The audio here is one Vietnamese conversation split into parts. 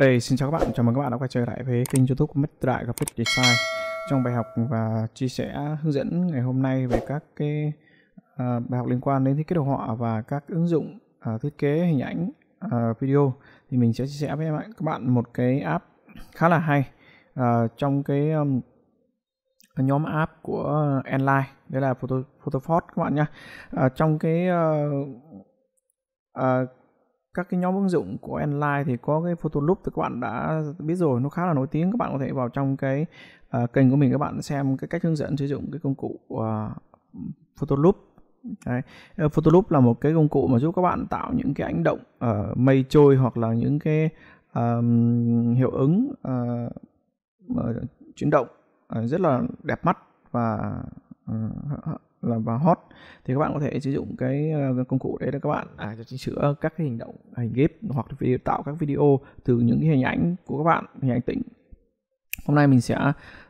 Ê, xin chào các bạn, chào mừng các bạn đã quay trở lại với kênh youtube của Mất Đại Graphic Design Trong bài học và chia sẻ hướng dẫn ngày hôm nay về các cái uh, bài học liên quan đến thiết kế đồ họa và các ứng dụng uh, thiết kế hình ảnh uh, video thì mình sẽ chia sẻ với các bạn một cái app khá là hay uh, trong cái um, nhóm app của Enline đấy là Photo, Photoford các bạn nhé uh, trong cái uh, uh, các cái nhóm ứng dụng của Enline thì có cái Photo Loop thì các bạn đã biết rồi nó khá là nổi tiếng các bạn có thể vào trong cái uh, kênh của mình các bạn xem cái cách hướng dẫn sử dụng cái công cụ uh, à, Loop. Đấy. Ờ, Loop là một cái công cụ mà giúp các bạn tạo những cái ảnh động ở ờ, uh, mây trôi hoặc là những cái um, hiệu ứng uh, chuyển động uh, rất là đẹp mắt và uh, là và hot thì các bạn có thể sử dụng cái ờ, công cụ đấy để các bạn à, chỉnh sửa các cái hình động hình ghép hoặc video, tạo các video từ những cái hình ảnh của các bạn hình ảnh tĩnh hôm nay mình sẽ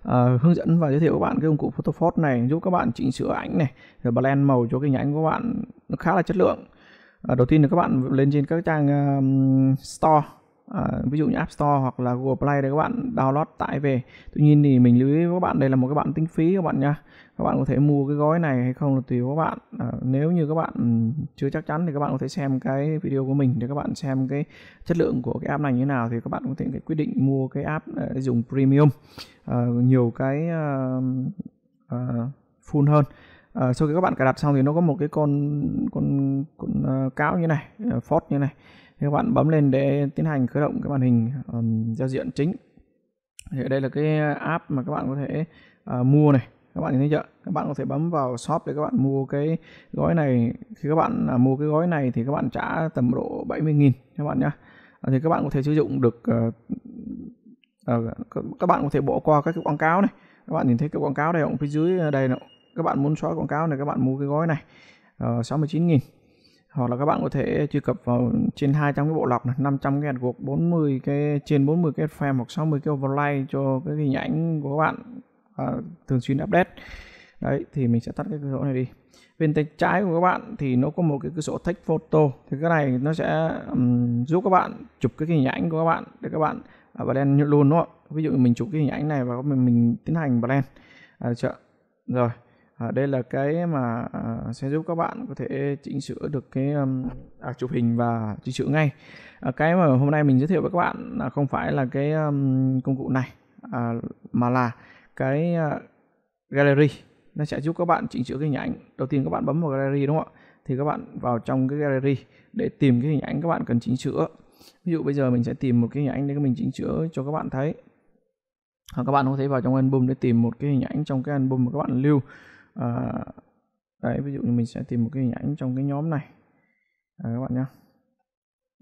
uh, hướng dẫn và giới thiệu các bạn cái công cụ Photoshop này giúp các bạn chỉnh sửa ảnh này rồi blend màu cho cái hình ảnh của các bạn nó khá là chất lượng uh, đầu tiên là các bạn lên trên các trang uh, store Ờ, ví dụ như App Store hoặc là Google Play để các bạn download tải về tuy nhiên thì mình lưu ý với các bạn đây là một cái bạn tính phí các bạn nha các bạn có thể mua cái gói này hay không là tùy các bạn à, nếu như các bạn chưa chắc chắn thì các bạn có thể xem cái video của mình để các bạn xem cái chất lượng của cái app này như thế nào thì các bạn có thể quyết định mua cái app để ờ, dùng premium à, nhiều cái uh, uh, full hơn À, sau khi các bạn cài đặt xong thì nó có một cái con con, con uh, cáo như này uh, phốt như này thì các bạn bấm lên để tiến hành khởi động cái màn hình um, giao diện chính thì đây là cái app mà các bạn có thể uh, mua này các bạn nhìn thấy chưa các bạn có thể bấm vào shop để các bạn mua cái gói này khi các bạn uh, mua cái gói này thì các bạn trả tầm độ 70.000 các bạn nhá à, thì các bạn có thể sử dụng được uh, uh, các bạn có thể bỏ qua các cái quảng cáo này các bạn nhìn thấy cái quảng cáo đây ở phía dưới đây này. các bạn muốn xóa quảng cáo này các bạn mua cái gói này uh, 69.000 hoặc là các bạn có thể truy cập vào trên 200 cái bộ lọc này, 500 cái hạt gục 40 cái trên 40 cái frame hoặc 60 cái overlay cho cái hình ảnh của các bạn à, thường xuyên update đấy thì mình sẽ tắt cái cửa sổ này đi bên tay trái của các bạn thì nó có một cái cửa sổ text photo thì cái này nó sẽ um, giúp các bạn chụp cái hình ảnh của các bạn để các bạn à, blend luôn đúng không ví dụ mình chụp cái hình ảnh này và mình, mình tiến hành blend à, được chưa rồi à, đây là cái mà à, sẽ giúp các bạn có thể chỉnh sửa được cái um, à, chụp hình và chỉnh sửa ngay à, cái mà hôm nay mình giới thiệu với các bạn là không phải là cái um, công cụ này à, mà là cái uh, gallery nó sẽ giúp các bạn chỉnh sửa cái hình ảnh đầu tiên các bạn bấm vào gallery đúng không ạ thì các bạn vào trong cái gallery để tìm cái hình ảnh các bạn cần chỉnh sửa ví dụ bây giờ mình sẽ tìm một cái hình ảnh để mình chỉnh sửa cho các bạn thấy hoặc các bạn có thể vào trong album để tìm một cái hình ảnh trong cái album mà các bạn lưu à, đấy ví dụ như mình sẽ tìm một cái hình ảnh trong cái nhóm này à, các bạn nhá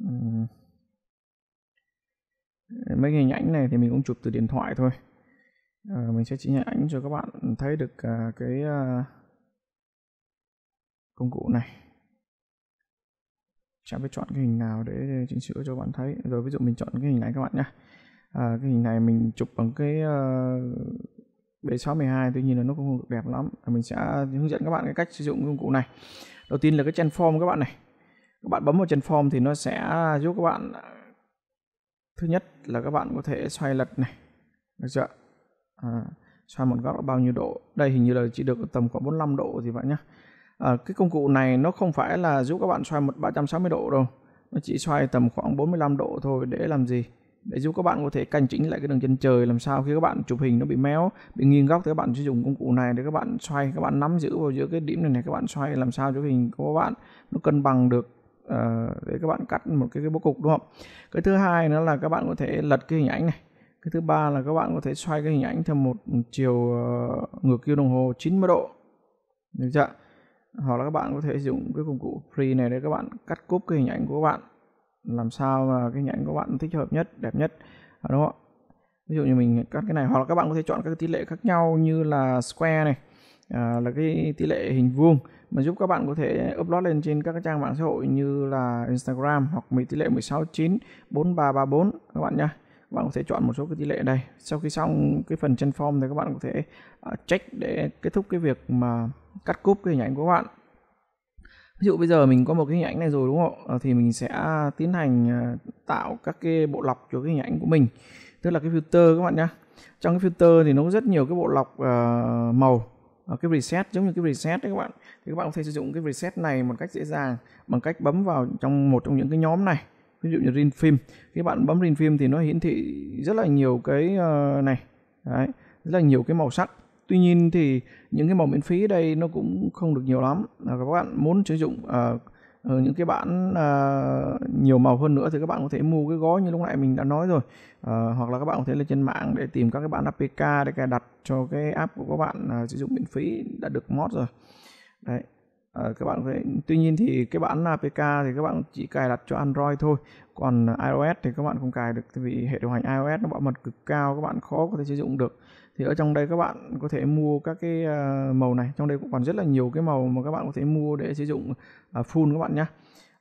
uhm. mấy cái hình ảnh này thì mình cũng chụp từ điện thoại thôi à, mình sẽ chỉ hình ảnh cho các bạn thấy được à, cái à, công cụ này chả biết chọn cái hình nào để chỉnh sửa cho bạn thấy rồi ví dụ mình chọn cái hình này các bạn nhá à, cái hình này mình chụp bằng cái uh, bể 612 tuy nhiên là nó cũng không được đẹp lắm mình sẽ hướng dẫn các bạn cái cách sử dụng công cụ này đầu tiên là cái transform các bạn này các bạn bấm vào transform thì nó sẽ giúp các bạn thứ nhất là các bạn có thể xoay lật này được chưa à, xoay một góc là bao nhiêu độ đây hình như là chỉ được tầm khoảng 45 độ gì vậy nhá à, cái công cụ này nó không phải là giúp các bạn xoay một 360 độ đâu nó chỉ xoay tầm khoảng 45 độ thôi để làm gì để giúp các bạn có thể canh chỉnh lại cái đường chân trời làm sao khi các bạn chụp hình nó bị méo bị nghiêng góc thì các bạn sử dụng công cụ này để các bạn xoay các bạn nắm giữ vào giữa cái điểm này này các bạn xoay làm sao cho hình của các bạn nó cân bằng được uh, để các bạn cắt một cái, cái bố cục đúng không cái thứ hai nữa là các bạn có thể lật cái hình ảnh này cái thứ ba là các bạn có thể xoay cái hình ảnh theo một chiều uh, ngược kim đồng hồ 90 độ được chưa hoặc là các bạn có thể dùng cái công cụ free này để các bạn cắt cúp cái hình ảnh của các bạn làm sao mà cái nhãn của bạn thích hợp nhất đẹp nhất à, đúng không ạ ví dụ như mình cắt cái này hoặc là các bạn có thể chọn các tỷ lệ khác nhau như là square này à, là cái tỷ lệ hình vuông mà giúp các bạn có thể upload lên trên các trang mạng xã hội như là Instagram hoặc mình tỷ lệ 169 4334 các bạn nhé các bạn có thể chọn một số cái tỷ lệ đây sau khi xong cái phần chân form thì các bạn có thể à, check để kết thúc cái việc mà cắt cúp cái hình ảnh của các bạn ví dụ bây giờ mình có một cái hình ảnh này rồi đúng không ạ ờ, thì mình sẽ tiến hành ờ, tạo các cái bộ lọc cho cái hình ảnh của mình tức là cái filter các bạn nhé trong cái filter thì nó có rất nhiều cái bộ lọc uh, màu uh, cái reset giống như cái reset đấy các bạn thì các bạn có thể sử dụng cái reset này một cách dễ dàng bằng cách bấm vào trong một trong những cái nhóm này ví dụ như rin phim khi bạn bấm rin phim thì nó hiển thị rất là nhiều cái uh, này đấy rất là nhiều cái màu sắc tuy nhiên thì những cái màu miễn phí đây nó cũng không được nhiều lắm à, các bạn muốn sử dụng à, ở ờ, những cái bản à, nhiều màu hơn nữa thì các bạn có thể mua cái gói như lúc nãy mình đã nói rồi à, hoặc là các bạn có thể lên trên mạng để tìm các cái bản APK để cài đặt cho cái app của các bạn à, sử dụng miễn phí đã được mod rồi đấy Ờ, các bạn có tuy nhiên thì cái bản APK thì các bạn chỉ cài đặt cho Android thôi còn iOS thì các bạn không cài được vì hệ điều hành iOS nó bảo mật cực cao các bạn khó có thể sử dụng được thì ở trong đây các bạn có thể mua các cái ờ, màu này trong đây cũng còn rất là nhiều cái màu mà các bạn có thể mua để sử dụng ờ, full các bạn nhé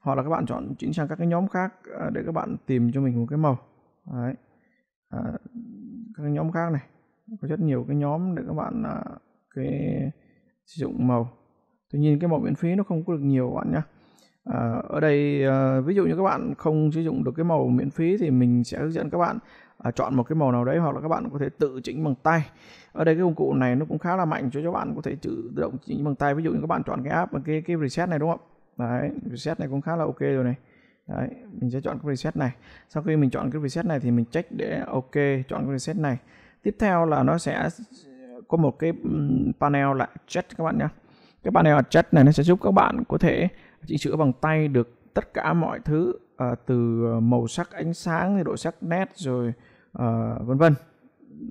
hoặc là các bạn chọn chuyển sang các cái nhóm khác để các bạn tìm cho mình một cái màu Đấy. À, các cái nhóm khác này có rất nhiều cái nhóm để các bạn cái sử dụng màu tuy nhiên cái màu miễn phí nó không có được nhiều các bạn nhé à, ở đây à, ví dụ như các bạn không sử dụng được cái màu miễn phí thì mình sẽ hướng dẫn các bạn à, chọn một cái màu nào đấy hoặc là các bạn có thể tự chỉnh bằng tay ở đây cái công cụ này nó cũng khá là mạnh cho các bạn có thể tự động chỉnh bằng tay ví dụ như các bạn chọn cái app cái cái reset này đúng không đấy reset này cũng khá là ok rồi này Đấy, mình sẽ chọn cái reset này. Sau khi mình chọn cái reset này thì mình check để ok chọn cái reset này. Tiếp theo là nó sẽ có một cái panel là check các bạn nhé cái panel hoạt chất này nó sẽ giúp các bạn có thể chỉnh sửa bằng tay được tất cả mọi thứ uh, từ ờ, màu sắc ánh sáng độ sắc nét rồi uh, vân vân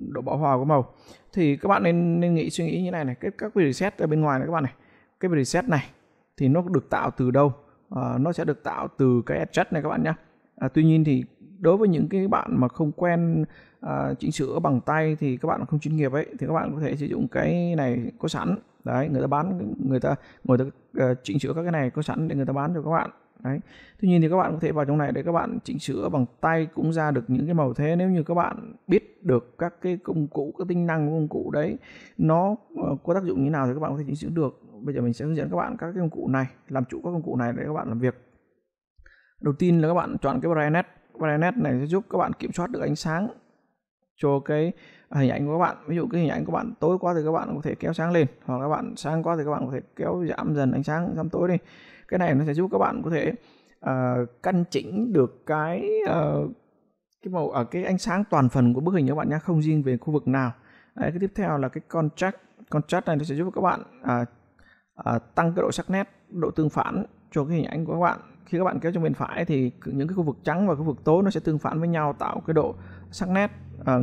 độ bão hòa của màu thì các bạn nên nên nghĩ suy nghĩ như này này cái các preset ở bên ngoài này các bạn này cái preset này thì nó được tạo từ đâu uh, nó sẽ được tạo từ cái adjust này các bạn nhé uh, à, tuy nhiên thì đối với những cái bạn mà không quen à, chỉnh sửa bằng tay thì các bạn không chuyên nghiệp ấy thì các bạn có thể sử dụng cái này có sẵn đấy người ta bán người ta người ta uh, chỉnh sửa các cái này có sẵn để người ta bán cho các bạn đấy tuy nhiên thì các bạn có thể vào trong này để các bạn chỉnh sửa bằng tay cũng ra được những cái màu thế nếu như các bạn biết được các cái công cụ các tính năng của công cụ đấy nó ờ, có tác dụng như nào thì các bạn có thể chỉnh sửa được bây giờ mình sẽ hướng dẫn các bạn các cái công cụ này làm chủ các công cụ này để các bạn làm việc đầu tiên là các bạn chọn cái brand Paranet này sẽ giúp các bạn kiểm soát được ánh sáng cho cái à, hình ảnh của các bạn ví dụ cái hình ảnh của bạn tối quá thì các bạn có thể kéo sáng lên hoặc các bạn sáng quá thì các bạn có thể kéo giảm dần ánh sáng giảm tối đi cái này nó sẽ giúp các bạn có thể uh, căn chỉnh được cái uh, cái màu ở cái ánh sáng toàn phần của bức hình các bạn nhé không riêng về khu vực nào Đấy, cái tiếp theo là cái contrast contrast này nó sẽ giúp các bạn uh, uh, tăng cái độ sắc nét độ tương phản cho cái hình ảnh của các bạn khi các bạn kéo sang bên phải thì những cái khu vực trắng và khu vực tối nó sẽ tương phản với nhau tạo cái độ sắc nét à,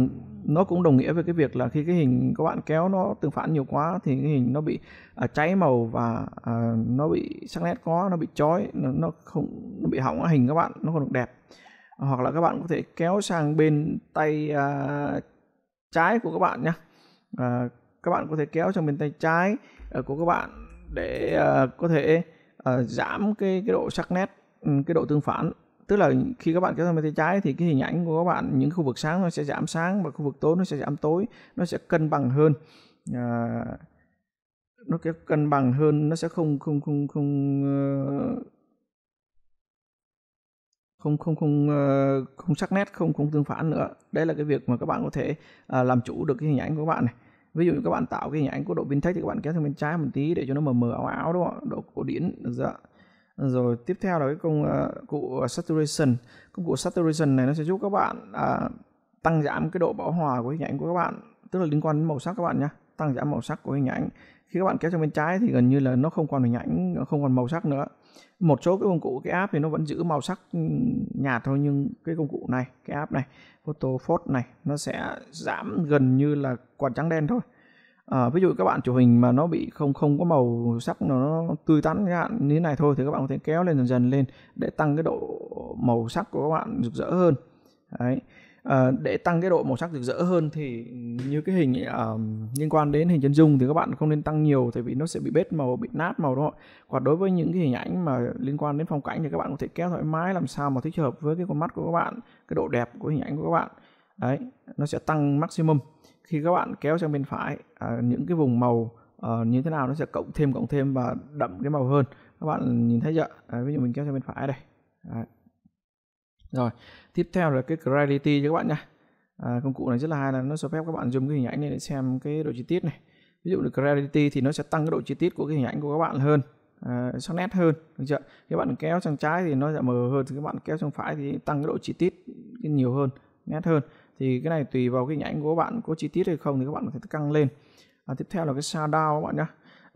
nó cũng đồng nghĩa với cái việc là khi cái hình các bạn kéo nó tương phản nhiều quá thì cái hình nó bị à, cháy màu và à, nó bị sắc nét quá nó bị chói nó, nó không nó bị hỏng hình các bạn nó không được đẹp hoặc là các bạn có thể kéo sang bên tay à, trái của các bạn nhé à, các bạn có thể kéo sang bên tay trái à, của các bạn để à, có thể uh, giảm cái cái độ sắc nét ừ, cái độ tương phản tức là khi các bạn kéo sang bên tay trái thì cái hình ảnh của các bạn những khu vực sáng nó sẽ giảm sáng và khu vực tối nó sẽ giảm tối nó sẽ cân bằng hơn à, nó sẽ cân bằng hơn nó sẽ không không không không ờ, không không không không sắc nét không không tương phản nữa đấy là cái việc mà các bạn có thể làm chủ được cái hình ảnh của các bạn này ví dụ như các bạn tạo cái hình ảnh của độ vintage thì các bạn kéo sang bên trái một tí để cho nó mờ mờ áo áo đúng không độ cổ điển được dạ rồi tiếp theo là cái công uh, cụ ờ, saturation công cụ saturation này nó sẽ giúp các bạn uh, tăng giảm cái độ bão hòa của hình ảnh của các bạn tức là liên quan đến màu sắc các bạn nhé tăng giảm màu sắc của hình ảnh khi các bạn kéo sang bên trái thì gần như là nó không còn hình ảnh không còn màu sắc nữa một số cái công cụ cái app thì nó vẫn giữ màu sắc ừ, nhạt thôi nhưng cái công cụ này cái app này photo phốt này nó sẽ giảm gần như là còn trắng đen thôi à, ví dụ các bạn chụp hình mà nó bị không không có màu sắc nó tươi tắn các bạn như thế này thôi thì các bạn có thể kéo lên dần dần lên để tăng cái độ màu sắc của các bạn rực rỡ hơn đấy Ờ, để tăng cái độ màu sắc rực rỡ hơn thì như cái hình uh, liên quan đến hình chân dung thì các bạn không nên tăng nhiều tại vì nó sẽ bị bết màu bị nát màu đúng không còn đối với những cái hình ảnh mà liên quan đến phong cảnh thì các bạn có thể kéo thoải mái làm sao mà thích hợp với cái con mắt của các bạn cái độ đẹp của hình ảnh của các bạn đấy nó sẽ tăng maximum khi các bạn kéo sang bên phải uh, những cái vùng màu uh, như thế nào nó sẽ cộng thêm cộng thêm và đậm cái màu hơn các bạn nhìn thấy chưa à, ví dụ mình kéo sang bên phải đây đấy rồi tiếp theo là cái clarity các bạn nhé à, công cụ này rất là hay là nó cho phép các bạn zoom cái hình ảnh này để xem cái độ chi tiết này ví dụ được clarity thì nó sẽ tăng cái độ chi tiết của cái hình ảnh của các bạn hơn à, sắc nét hơn được chưa các bạn kéo sang trái thì nó sẽ mờ hơn thì các bạn kéo sang phải thì tăng cái độ chi tiết nhiều hơn nét hơn thì cái này tùy vào cái hình ảnh của các bạn có chi tiết hay không thì các bạn có thể tăng lên à, tiếp theo là cái shadow các bạn nhé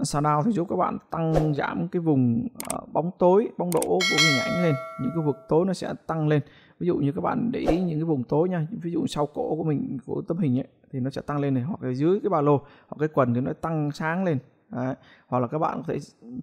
xà đào thì giúp các bạn tăng giảm cái vùng ờ, bóng tối bóng đổ của hình ảnh lên những cái vực tối nó sẽ tăng lên ví dụ như các bạn để ý những cái vùng tối nha ví dụ sau cổ của mình của tấm hình ấy, thì nó sẽ tăng lên này hoặc là dưới cái ba lô hoặc cái quần thì nó tăng sáng lên Đấy. hoặc là các bạn có thể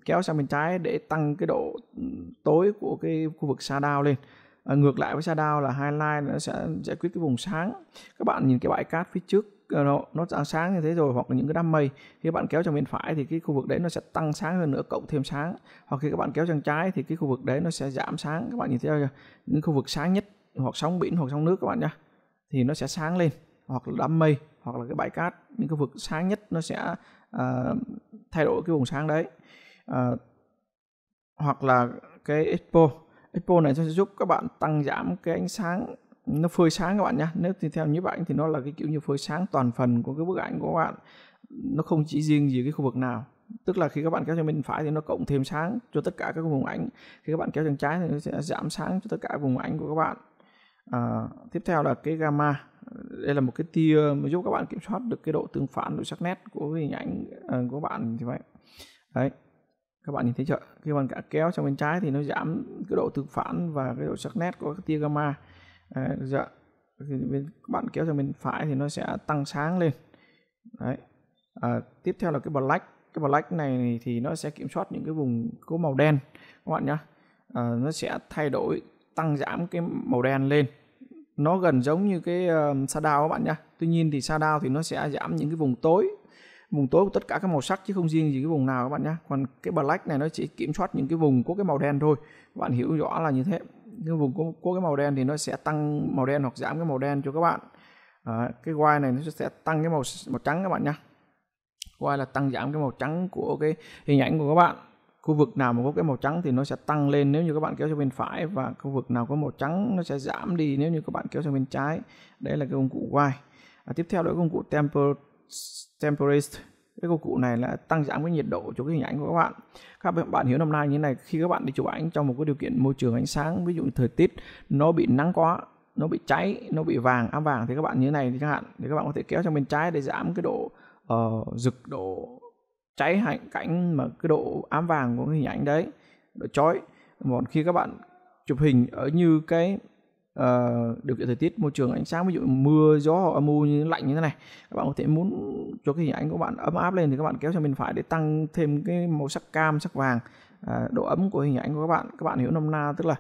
kéo sang bên trái để tăng cái độ ừ, tối của cái khu vực đao lên à, ngược lại với đao là highlight nó sẽ giải quyết cái vùng sáng các bạn nhìn cái bãi cát phía trước Ờ, nó, nó sáng sáng như thế rồi hoặc là những cái đám mây khi các bạn kéo sang bên phải thì cái khu vực đấy nó sẽ tăng sáng hơn nữa cộng thêm sáng hoặc khi các bạn kéo sang trái thì cái khu vực đấy nó sẽ giảm sáng các bạn nhìn thấy chưa những khu vực sáng nhất hoặc sóng biển hoặc sóng nước các bạn nhá thì nó sẽ sáng lên hoặc là đám mây hoặc là cái bãi cát những khu vực sáng nhất nó sẽ uh, thay đổi cái vùng sáng đấy uh, hoặc là cái expo expo này sẽ giúp các bạn tăng giảm cái ánh sáng nó phơi sáng các bạn nhé nếu thì theo như bạn thì nó là cái kiểu như phơi sáng toàn phần của cái bức ảnh của các bạn nó không chỉ riêng gì cái khu vực nào tức là khi các bạn kéo sang bên phải thì nó cộng thêm sáng cho tất cả các vùng ảnh khi các bạn kéo sang trái thì nó sẽ giảm sáng cho tất cả vùng ảnh của các bạn à, tiếp theo là cái gamma đây là một cái tia mà giúp các bạn kiểm soát được cái độ tương phản độ sắc nét của hình ảnh à, của bạn thì vậy đấy các bạn nhìn thấy chưa khi bạn cả kéo sang bên trái thì nó giảm cái độ tương phản và cái độ sắc nét của cái tia gamma Đấy, à, dạ thì bên, các bạn kéo sang bên phải thì nó sẽ tăng sáng lên đấy à, tiếp theo là cái black cái black này thì nó sẽ kiểm soát những cái vùng có màu đen các bạn nhá. à, nó sẽ thay đổi tăng giảm cái màu đen lên nó gần giống như cái uh, ờ, shadow các bạn nhá. tuy nhiên thì shadow thì nó sẽ giảm những cái vùng tối vùng tối của tất cả các màu sắc chứ không riêng gì cái vùng nào các bạn nhá. còn cái black này nó chỉ kiểm soát những cái vùng có cái màu đen thôi các bạn hiểu rõ là như thế cái vùng có, có cái màu đen thì nó sẽ tăng màu đen hoặc giảm cái màu đen cho các bạn à, cái white này nó sẽ tăng cái màu màu trắng các bạn nhé white là tăng giảm cái màu trắng của cái hình ảnh của các bạn khu vực nào mà có cái màu trắng thì nó sẽ tăng lên nếu như các bạn kéo sang bên phải và khu vực nào có màu trắng nó sẽ giảm đi nếu như các bạn kéo sang bên trái đấy là cái công cụ white à, tiếp theo đó là công cụ temper temperature cái công cụ này là tăng giảm cái nhiệt độ cho cái hình ảnh của các bạn các bạn, bạn hiểu năm nay như thế này khi các bạn đi chụp ảnh trong một cái điều kiện môi trường ánh sáng ví dụ như thời tiết nó bị nắng quá nó bị cháy nó bị vàng ám vàng thì các bạn như thế này thì các bạn thì các bạn có thể kéo sang bên trái để giảm cái độ uh, rực độ cháy hạnh cảnh mà cái độ ám vàng của cái hình ảnh đấy độ chói còn khi các bạn chụp hình ở như cái uh, điều kiện thời tiết môi trường ánh sáng ví dụ mưa gió âm u như lạnh như thế này các bạn có thể muốn cho cái hình ảnh của bạn ấm áp lên thì các bạn kéo sang bên phải để tăng thêm cái màu sắc cam sắc vàng uh, độ ấm của hình ảnh của các bạn các bạn hiểu nôm na tức là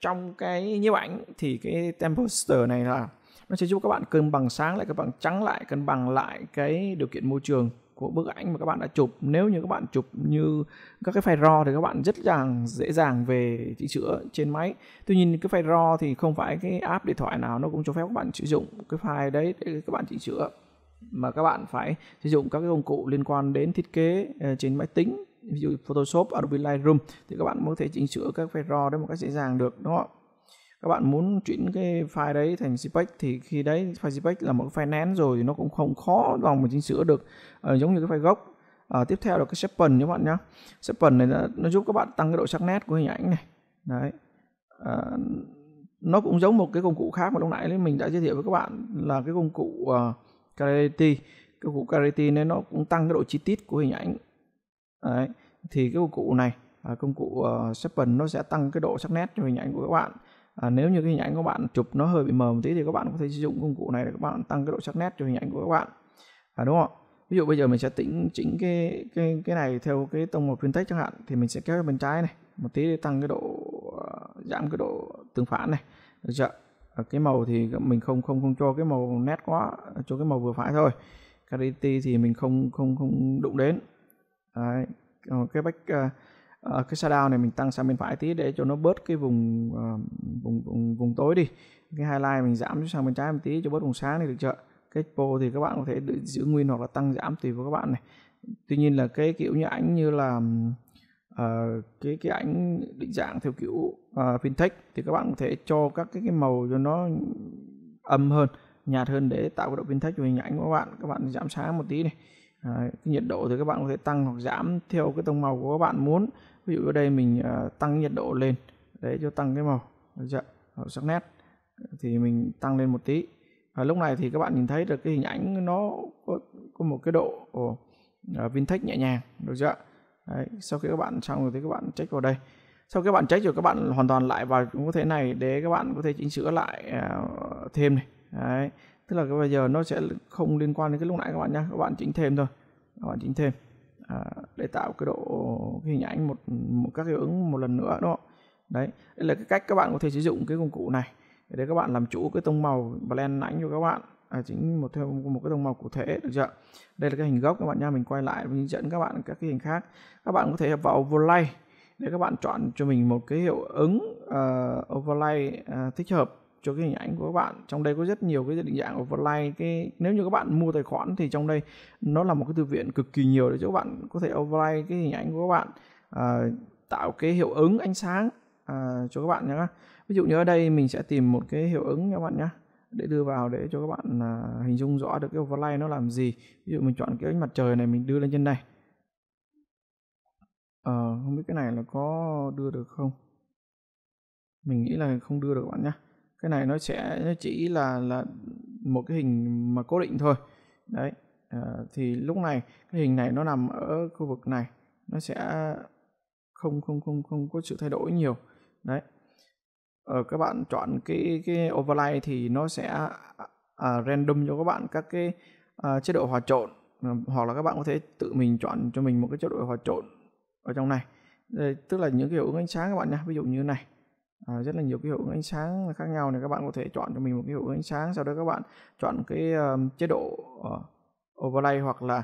trong cái nhiếp ảnh thì cái temposter này là nó sẽ giúp các bạn cân bằng sáng lại cân bằng trắng lại cân bằng lại cái điều kiện môi trường của bức ảnh mà các bạn đã chụp nếu như các bạn chụp như các cái file raw thì các bạn rất dàng dễ dàng về chỉnh sửa trên máy tuy nhiên cái file raw thì không phải cái app điện thoại nào nó cũng cho phép các bạn sử dụng cái file đấy để các bạn chỉnh sửa mà các bạn phải sử dụng các cái công cụ liên quan đến thiết kế ờ, trên máy tính ví dụ Photoshop, Adobe Lightroom thì các bạn mới có thể chỉnh sửa các file raw đấy một cách dễ dàng được đúng không ạ? các bạn muốn chuyển cái file đấy thành JPEG thì khi đấy file JPEG là một file nén rồi thì nó cũng không khó lòng mà chỉnh sửa được à, giống như cái file gốc à, tiếp theo là cái shapen các bạn nhá shapen này là, nó giúp các bạn tăng cái độ sắc nét của hình ảnh này đấy à, nó cũng giống một cái công cụ khác mà lúc nãy mình đã giới thiệu với các bạn là cái công cụ uh, Clarity công cụ Clarity này nó cũng tăng cái độ chi tiết của hình ảnh đấy thì cái công cụ này công cụ uh, Shapen nó sẽ tăng cái độ sắc nét cho hình ảnh của các bạn à, nếu như cái hình ảnh của bạn chụp nó hơi bị mờ một tí thì các bạn có thể sử dụng công cụ này để các bạn tăng cái độ sắc nét cho hình ảnh của các bạn à, đúng không ví dụ bây giờ mình sẽ tính chỉnh cái cái cái này theo cái tông màu tách chẳng hạn thì mình sẽ kéo bên trái này một tí để tăng cái độ ờ, giảm cái độ tương phản này được chưa à, cái màu thì mình không không không cho cái màu nét quá cho cái màu vừa phải thôi clarity thì mình không không không đụng đến Đấy. Ờ, cái bách uh, Ờ, cái shadow này mình tăng sang bên phải tí để cho nó bớt cái vùng uh, vùng, vùng vùng tối đi cái highlight mình giảm sang bên trái một tí cho bớt vùng sáng này được chưa cái pro thì các bạn có thể giữ nguyên hoặc là tăng giảm tùy vào các bạn này tuy nhiên là cái kiểu như ảnh như là uh, cái cái ảnh định dạng theo kiểu uh, fintech thì các bạn có thể cho các cái, cái màu cho nó âm hơn nhạt hơn để tạo cái độ fintech cho hình ảnh của các bạn các bạn giảm sáng một tí này Đấy, cái nhiệt độ thì các bạn có thể tăng hoặc giảm theo cái tông màu của các bạn muốn ví dụ ở đây mình uh, tăng nhiệt độ lên để cho tăng cái màu dạ, màu sắc nét thì mình tăng lên một tí à, lúc này thì các bạn nhìn thấy được cái hình ảnh nó có, có một cái độ oh, uh, vintage nhẹ nhàng được chưa Đấy, sau khi các bạn xong rồi thì các bạn check vào đây sau khi các bạn check rồi các bạn hoàn toàn lại vào chúng có thể này để các bạn có thể chỉnh sửa lại uh, thêm này Đấy tức là cái bây giờ nó sẽ không liên quan đến cái lúc nãy các bạn nhé các bạn chỉnh thêm thôi các bạn chỉnh thêm à, để tạo cái độ cái hình ảnh một, một các hiệu ứng một lần nữa đúng không đấy đây là cái cách các bạn có thể sử dụng cái công cụ này để các bạn làm chủ cái tông màu blend ảnh cho các bạn à, chính một theo một cái tông màu cụ thể được chưa đây là cái hình gốc các bạn nha mình quay lại mình dẫn các bạn các cái hình khác các bạn có thể vào overlay để các bạn chọn cho mình một cái hiệu ứng uh, overlay uh, thích hợp cho cái hình ảnh của các bạn trong đây có rất nhiều cái định dạng của overlay cái nếu như các bạn mua tài khoản thì trong đây nó là một cái thư viện cực kỳ nhiều để cho các bạn có thể overlay cái hình ảnh của các bạn à, tạo cái hiệu ứng ánh sáng à, cho các bạn nhé ví dụ như ở đây mình sẽ tìm một cái hiệu ứng các bạn nhé để đưa vào để cho các bạn à, hình dung rõ được cái overlay nó làm gì ví dụ mình chọn cái ánh mặt trời này mình đưa lên trên này à, ờ, không biết cái này là có đưa được không mình nghĩ là không đưa được các bạn nhé cái này nó sẽ nó chỉ là là một cái hình mà cố định thôi đấy à, thì lúc này cái hình này nó nằm ở khu vực này nó sẽ không không không không có sự thay đổi nhiều đấy ở ờ, các bạn chọn cái cái overlay thì nó sẽ à, random cho các bạn các cái à, chế độ hòa trộn ờ, hoặc là các bạn có thể tự mình chọn cho mình một cái chế độ hòa trộn ở trong này Đây, tức là những cái hiệu ứng ánh sáng các bạn nha ví dụ như này à, rất là nhiều cái hiệu ứng ánh sáng khác nhau này các bạn có thể chọn cho mình một cái hiệu ứng ánh sáng sau đó các bạn chọn cái uh, chế độ uh, overlay hoặc là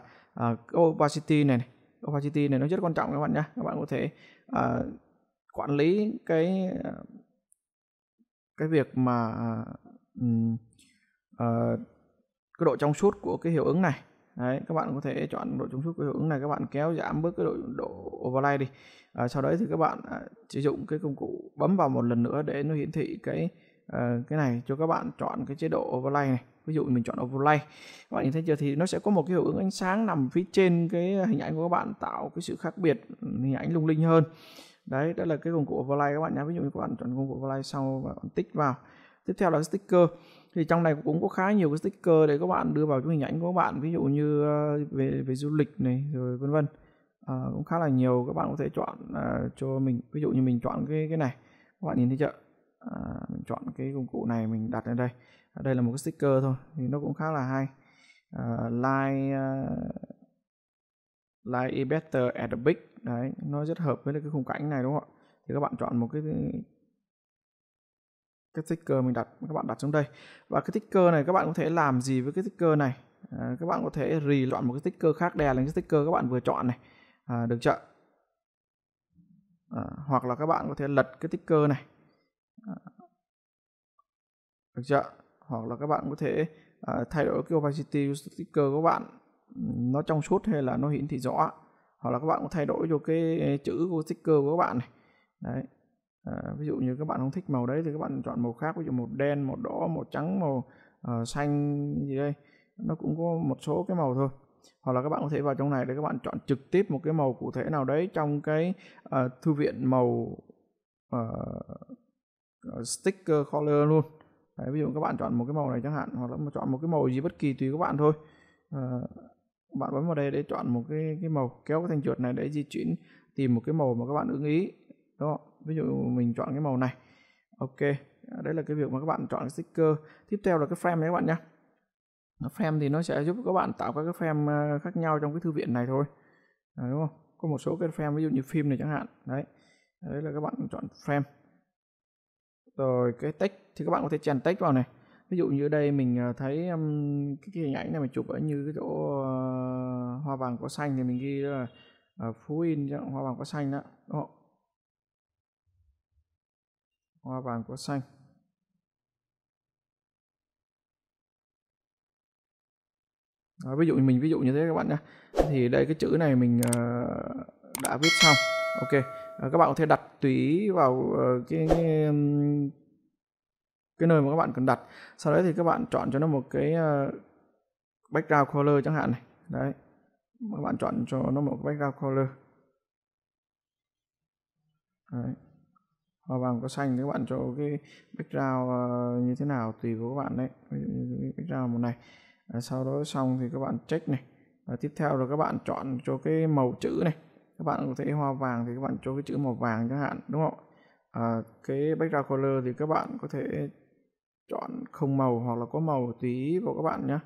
uh, opacity này, này opacity này nó rất quan trọng các bạn nhé các bạn có thể uh, quản lý cái cái việc mà uh, uh, cái độ trong suốt của cái hiệu ứng này Đấy, các bạn có thể chọn độ trung xúc hiệu ứng này các bạn kéo giảm bớt cái độ độ overlay đi à, sau đấy thì các bạn à, sử dụng cái công cụ bấm vào một lần nữa để nó hiển thị cái à, cái này cho các bạn chọn cái chế độ overlay này ví dụ mình chọn overlay các bạn nhìn thấy chưa thì nó sẽ có một cái hiệu ứng ánh sáng nằm phía trên cái hình ảnh của các bạn tạo cái sự khác biệt ừ, hình ảnh lung linh hơn đấy đó là cái công cụ overlay các bạn nhé ví dụ như các bạn chọn công cụ overlay sau và bạn tích vào tiếp theo là sticker thì trong này cũng có khá nhiều cái sticker để các bạn đưa vào những hình ảnh của các bạn ví dụ như ờ, về về du lịch này rồi vân vân à, cũng khá là nhiều các bạn có thể chọn à, cho mình ví dụ như mình chọn cái cái này các bạn nhìn thấy chưa à, mình chọn cái công cụ này mình đặt lên đây ở đây là một cái sticker thôi thì nó cũng khá là hay à, like uh, like better at the big đấy nó rất hợp với cái khung cảnh này đúng không ạ thì các bạn chọn một cái cái ticker mình đặt các bạn đặt xuống đây và cái ticker này các bạn có thể làm gì với cái ticker này à, các bạn có thể rì chọn một cái ticker khác đè lên cái ticker các bạn vừa chọn này à, được chưa à, hoặc là các bạn có thể lật cái ticker này à, được chưa hoặc là các bạn có thể à, thay đổi cái opacity của sticker của bạn nó trong suốt hay là nó hiển thị rõ hoặc là các bạn có thay đổi cho cái chữ của sticker của các bạn này đấy à, ví dụ như các bạn không thích màu đấy thì các bạn chọn màu khác ví dụ một đen một đỏ một trắng màu uh, xanh gì đây nó cũng có một số cái màu thôi hoặc là các bạn có thể vào trong này để các bạn chọn trực tiếp một cái màu cụ thể nào đấy trong cái uh, thư viện màu uh, sticker color luôn đấy, ví dụ các bạn chọn một cái màu này chẳng hạn hoặc là chọn một cái màu gì bất kỳ tùy các bạn thôi uh, bạn bấm vào đây để chọn một cái cái màu kéo cái thanh chuột này để di chuyển tìm một cái màu mà các bạn ưng ý đúng không ví dụ mình chọn cái màu này ok đấy là cái việc mà các bạn chọn sticker tiếp theo là cái frame đấy các bạn nhé frame thì nó sẽ giúp các bạn tạo các cái frame ờ, khác nhau trong cái thư viện này thôi đấy, đúng không có một số cái frame ví dụ như phim này chẳng hạn đấy đấy là các bạn chọn frame rồi cái text thì các bạn có thể chèn text vào này ví dụ như đây mình ờ, thấy um, cái, cái hình ảnh này mình chụp ở như cái chỗ uh, hoa vàng có xanh thì mình ghi là uh, phú in hoa vàng có xanh đó đúng không? hoa vàng có xanh Đó, ví dụ mình ví dụ như thế các bạn nhé thì đây cái chữ này mình ờ, đã viết xong ok ờ, các bạn có thể đặt tùy vào ờ, cái, cái nơi mà các bạn cần đặt sau đấy thì các bạn chọn cho nó một cái background color chẳng hạn này đấy các bạn chọn cho nó một background color đấy hoa vàng có xanh thì các bạn cho cái background uh, như thế nào tùy của các bạn đấy ví dụ background màu này à, sau đó xong thì các bạn check này và tiếp theo là các bạn chọn cho cái màu chữ này các bạn có thể hoa vàng thì các bạn cho cái chữ màu vàng chẳng hạn đúng không à, cái background color thì các bạn có thể chọn không màu hoặc là có màu tùy ý của các bạn nhé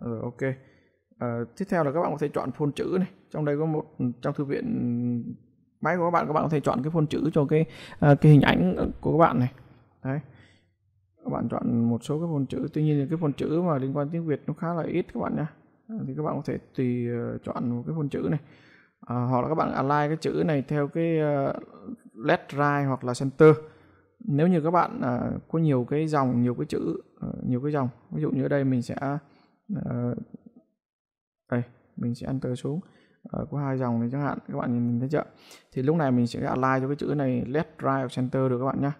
Rồi, ok à, tiếp theo là các bạn có thể chọn phôn chữ này trong đây có một trong thư viện máy của các bạn các bạn có thể chọn cái phông chữ cho cái uh, cái hình ảnh của các bạn này đấy các bạn chọn một số cái phông chữ tuy nhiên là cái phông chữ mà liên quan tiếng việt nó khá là ít các bạn nhé à, thì các bạn có thể tùy uh, chọn một cái phông chữ này à, hoặc là các bạn align cái chữ này theo cái uh, ờ, left right hoặc là center nếu như các bạn uh, có nhiều cái dòng nhiều cái chữ uh, nhiều cái dòng ví dụ như ở đây mình sẽ uh, đây mình sẽ enter xuống Ờ, có hai dòng này chẳng hạn các bạn nhìn thấy chưa thì lúc này mình sẽ align cho cái chữ này left right center được các bạn nhá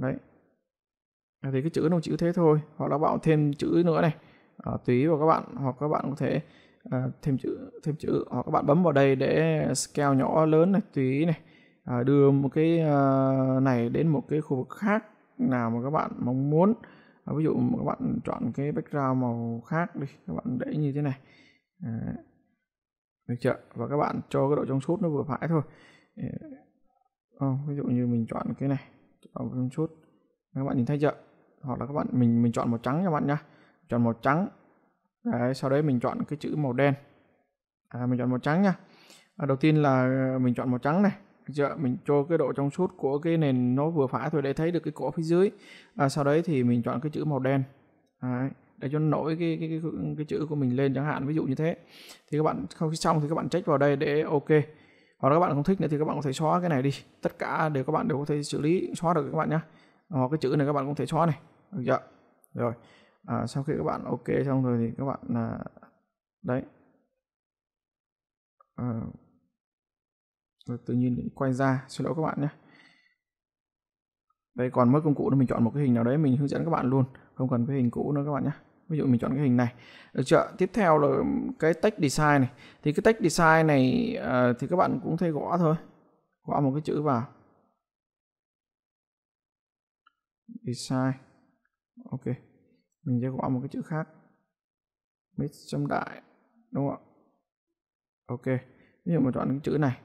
đấy ờ, thì cái chữ nó chữ thế thôi hoặc là bạn thêm chữ nữa này à, tùy vào các bạn hoặc các bạn có thể à, thêm chữ thêm chữ hoặc các bạn bấm vào đây để scale nhỏ lớn này tùy này à, đưa một cái à, này đến một cái khu vực khác nào mà các bạn mong muốn à, ví dụ các bạn chọn cái background màu khác đi các bạn để như thế này à, được chưa và các bạn cho cái độ trong suốt nó vừa phải thôi à, ví dụ như mình chọn cái này chọn trong suốt các bạn nhìn thấy chưa hoặc là các bạn mình mình chọn màu trắng cho bạn nhá chọn màu trắng đấy, sau đấy mình chọn cái chữ màu đen à, mình chọn màu trắng nhá à, đầu tiên là mình chọn màu trắng này giờ mình cho cái độ trong suốt của cái nền nó vừa phải thôi để thấy được cái cổ phía dưới à, sau đấy thì mình chọn cái chữ màu đen đấy để cho nổi cái, cái cái cái chữ của mình lên chẳng hạn ví dụ như thế thì các bạn không xong thì các bạn check vào đây để ok hoặc là các bạn không thích nữa thì các bạn có thể xóa cái này đi tất cả đều các bạn đều có thể xử lý xóa được các bạn nhé hoặc cái chữ này các bạn cũng thể xóa này được chưa rồi à, sau khi các bạn ok xong rồi thì các bạn là đấy à, rồi tự nhiên quay ra xin lỗi các bạn nhé đây còn mất công cụ thì mình chọn một cái hình nào đấy mình hướng dẫn các bạn luôn không cần cái hình cũ nữa các bạn nhé ví dụ mình chọn cái hình này được chưa tiếp theo là cái text design này thì cái text design này uh, thì các bạn cũng thay gõ thôi gõ một cái chữ vào design ok mình sẽ gõ một cái chữ khác mid trong đại đúng không ạ ok ví dụ mình chọn cái chữ này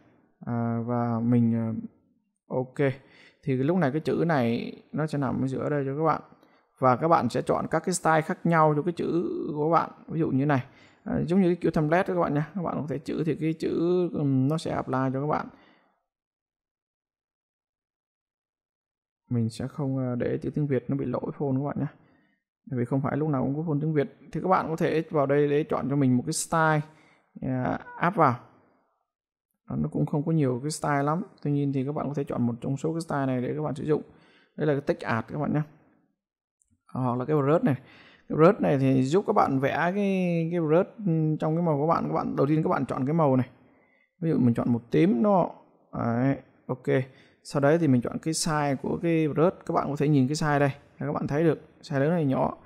à, và mình uh, ok thì lúc này cái chữ này nó sẽ nằm ở giữa đây cho các bạn và các bạn sẽ chọn các cái style khác nhau cho cái chữ của bạn ví dụ như này à, giống như cái kiểu template đó các bạn nha các bạn có thể chữ thì cái chữ nó sẽ apply cho các bạn mình sẽ không à, để chữ tiếng Việt nó bị lỗi phone các bạn nhé bởi vì không phải lúc nào cũng có phone tiếng Việt thì các bạn có thể vào đây để chọn cho mình một cái style áp à, vào nó cũng không có nhiều cái style lắm tuy nhiên thì các bạn có thể chọn một trong số cái style này để các bạn sử dụng đây là cái text art các bạn nhé Ờ, hoặc là cái brush này cái brush này thì giúp các bạn vẽ cái cái brush ừ, trong cái màu của bạn các bạn đầu tiên các bạn chọn cái màu này ví dụ mình chọn một tím nó ok sau đấy thì mình chọn cái size của cái brush các bạn có thể nhìn cái size đây các bạn thấy được size lớn này nhỏ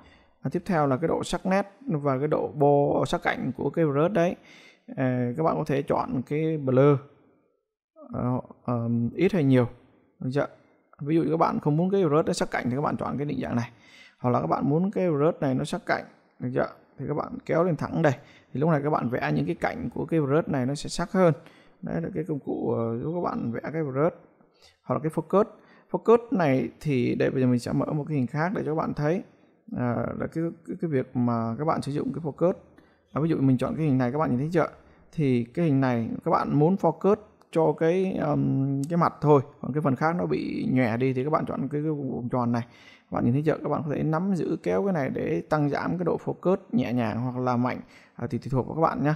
à, tiếp theo là cái độ sắc nét và cái độ bo ờ, sắc cạnh của cái brush đấy à, các bạn có thể chọn cái blur uh, um, ít hay nhiều được chưa? ví dụ các bạn không muốn cái brush sắc cạnh thì các bạn chọn cái định dạng này hoặc là các bạn muốn cái brush này nó sắc cạnh được chưa thì các bạn kéo lên thẳng đây thì lúc này các bạn vẽ những cái cạnh của cái brush này nó sẽ sắc hơn đấy là cái công cụ ờ, giúp các bạn vẽ cái brush hoặc là cái focus focus này thì đây bây giờ mình sẽ mở một cái hình khác để cho các bạn thấy à, là cái, cái cái việc mà các bạn sử dụng cái focus à, ví dụ mình chọn cái hình này các bạn nhìn thấy chưa thì cái hình này các bạn muốn focus cho cái um, cái mặt thôi còn cái phần khác nó bị nhòe đi thì các bạn chọn cái, cái vòng tròn này các bạn nhìn thấy chưa các bạn có thể nắm giữ kéo cái này để tăng giảm cái độ focus nhẹ nhàng hoặc là mạnh à, thì tùy thuộc vào các bạn nhé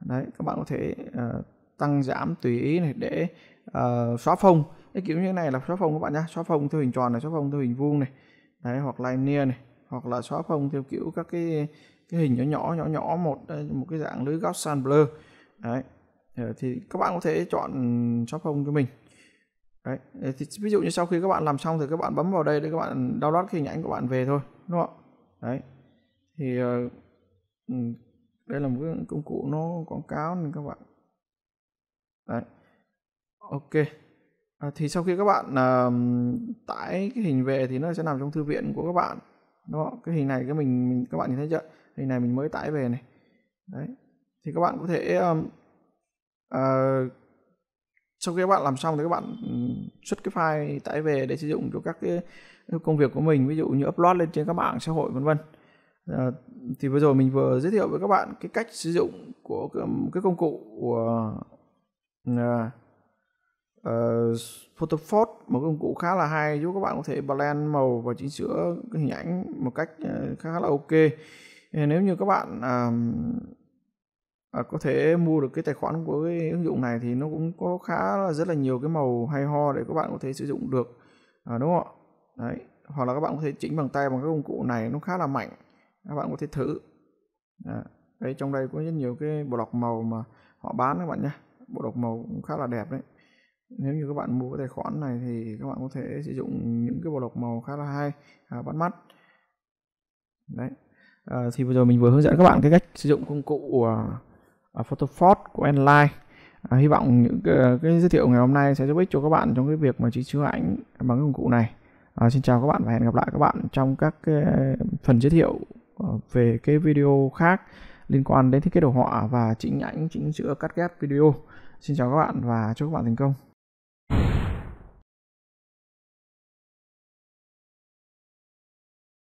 đấy các bạn có thể uh, tăng giảm tùy ý này để uh, xóa phông cái kiểu như thế này là xóa phông các bạn nhé xóa phông theo hình tròn này xóa phông theo hình vuông này đấy hoặc linear này hoặc là xóa phông theo kiểu các cái cái hình nhỏ nhỏ nhỏ nhỏ một ờ, một cái dạng lưới góc sun blur đấy Ờ, thì các bạn có thể chọn shop home cho mình đấy ờ, thì ví dụ như sau khi các bạn làm xong thì các bạn bấm vào đây để các bạn download cái hình ảnh của bạn về thôi đúng không đấy thì ờ, ừ, đây là một cái công cụ nó quảng cáo nên các bạn đấy ok à, thì sau khi các bạn uh, tải cái hình về thì nó sẽ nằm trong thư viện của các bạn đúng không cái hình này cái mình, mình các bạn nhìn thấy chưa hình này mình mới tải về này đấy thì các bạn có thể um, Ờ, sau khi các bạn làm xong thì các bạn ừ, xuất cái file tải về để sử dụng cho các cái công việc của mình ví dụ như upload lên trên các mạng xã hội vân vân à, thì vừa rồi mình vừa giới thiệu với các bạn cái cách sử dụng của cái công cụ của uh, uh, Photoshop một công cụ khá là hay giúp các bạn có thể blend màu và chỉnh sửa hình ảnh một cách uh, khá là ok nếu như các bạn uh, à, có thể mua được cái tài khoản của cái ứng dụng này thì nó cũng có khá là rất là nhiều cái màu hay ho để các bạn có thể sử dụng được à, đúng không ạ đấy hoặc là các bạn có thể chỉnh bằng tay bằng các công cụ này nó khá là mạnh các bạn có thể thử à, đấy trong đây có rất nhiều cái bộ lọc màu mà họ bán các bạn nhé bộ lọc màu cũng khá là đẹp đấy nếu như các bạn mua cái tài khoản này thì các bạn có thể sử dụng những cái bộ lọc màu khá là hay à, bắt mắt đấy à, thì vừa rồi mình vừa hướng dẫn các bạn cái cách sử dụng công cụ à, uh, à, PhotoFort của Enline à, hy vọng những cái, ờ, cái giới thiệu ngày hôm nay sẽ giúp ích cho các bạn trong cái việc mà chỉ chứa ảnh bằng cái công cụ này à, xin chào các bạn và hẹn gặp lại các bạn trong các cái ờ, phần giới thiệu ờ, về cái video khác liên quan đến thiết kế đồ họa và chỉnh ảnh chỉnh sửa cắt ghép video xin chào các bạn và chúc các bạn thành công